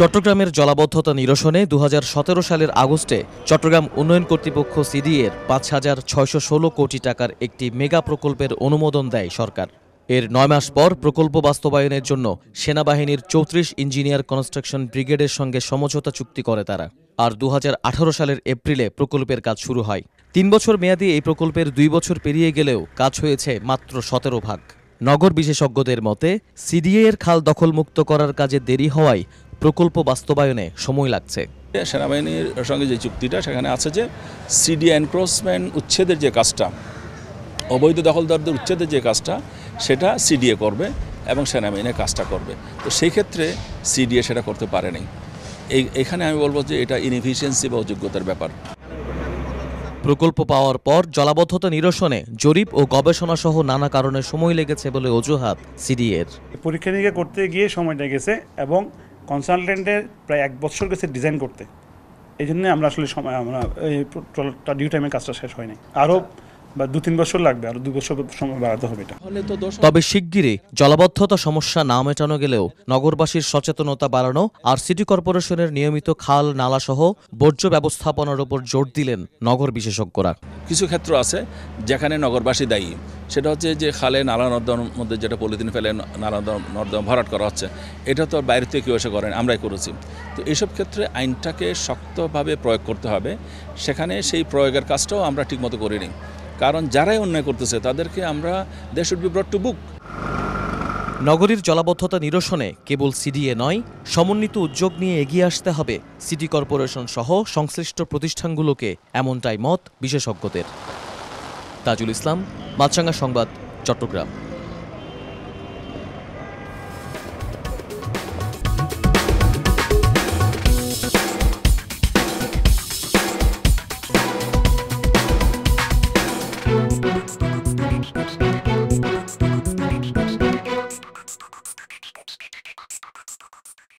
চট্টগ্রামের জলাবদ্ধতা নিরসনে দু সালের আগস্টে চট্টগ্রাম উন্নয়ন কর্তৃপক্ষ সিডিএর পাঁচ হাজার ছয়শো ষোলো কোটি টাকার একটি মেগা প্রকল্পের অনুমোদন দেয় সরকার এর নয় মাস পর প্রকল্প বাস্তবায়নের জন্য সেনাবাহিনীর চৌত্রিশ ইঞ্জিনিয়ার কনস্ট্রাকশন ব্রিগেডের সঙ্গে সমঝোতা চুক্তি করে তারা আর দু সালের এপ্রিলে প্রকল্পের কাজ শুরু হয় তিন বছর মেয়াদী এই প্রকল্পের দুই বছর পেরিয়ে গেলেও কাজ হয়েছে মাত্র সতেরো ভাগ নগর বিশেষজ্ঞদের মতে সিডিএ এর খাল দখলমুক্ত করার কাজে দেরি হওয়ায় প্রকল্প বাস্তবায়নে সময় লাগছে সেনাবাহিনীর সঙ্গে যে চুক্তিটা সেখানে আছে যে সিডি এনক্রোচমেন্ট উচ্ছেদের যে কাজটা অবৈধ দখলদারদের উচ্ছেদের যে কাজটা সেটা সিডিএ করবে এবং সেনাবাহিনী কাজটা করবে তো সেই ক্ষেত্রে সিডিএ সেটা করতে পারেনি এই এখানে আমি বলবো যে এটা ইনএফিসিয়েন্সি বা অযোগ্যতার ব্যাপার প্রকল্প পাওয়ার পর জলাবদ্ধতা নিরসনে জরিপ ও গবেষণা সহ নানা কারণে সময় লেগেছে বলে অজুহাত সিডিএর পরীক্ষা নিরীক্ষা করতে গিয়ে সময় লেগেছে এবং কনসালটেন্টের প্রায় এক বছর গেছে ডিজাইন করতে এই জন্য আমরা আসলে সময় আমরা এই ট্রলারটা ডিউ টাইমে কাজটা শেষ হয়নি আরও বা দু তিন বছর লাগবে আর দু বছর সময় বাড়াতে হবে এটা তবে শিগগিরই জলাবদ্ধতা সমস্যা না মেটানো গেলেও নগরবাসীর সচেতনতা বাড়ানো আর সিটি কর্পোরেশনের নিয়মিত খাল নালা সহ বর্জ্য ব্যবস্থাপনার উপর জোর দিলেন নগর বিশেষজ্ঞরা কিছু ক্ষেত্র আছে যেখানে নগরবাসী দায়ী সেটা হচ্ছে যে খালে নালা নর্দম মধ্যে যেটা পলিথিন ফেলে নালা নর্দম ভরাট করা হচ্ছে এটা তো বাইরে থেকে কেউ এসে করেন আমরাই করেছি তো এইসব ক্ষেত্রে আইনটাকে শক্তভাবে প্রয়োগ করতে হবে সেখানে সেই প্রয়োগের কাজটাও আমরা ঠিকমতো করিনি কারণ যারাই অন্যায় করতেছে তাদেরকে আমরা they should be brought to book নগরীর জলাবদ্ধতা নিরসনে কেবল সিডিএ নয় সমন্বিত উদ্যোগ নিয়ে এগিয়ে আসতে হবে সিটি কর্পোরেশন সহ সংশ্লিষ্ট প্রতিষ্ঠানগুলোকে এমনটাই মত বিশেষজ্ঞদের তাজুল ইসলাম মাছরাঙ্গা সংবাদ চট্টগ্রাম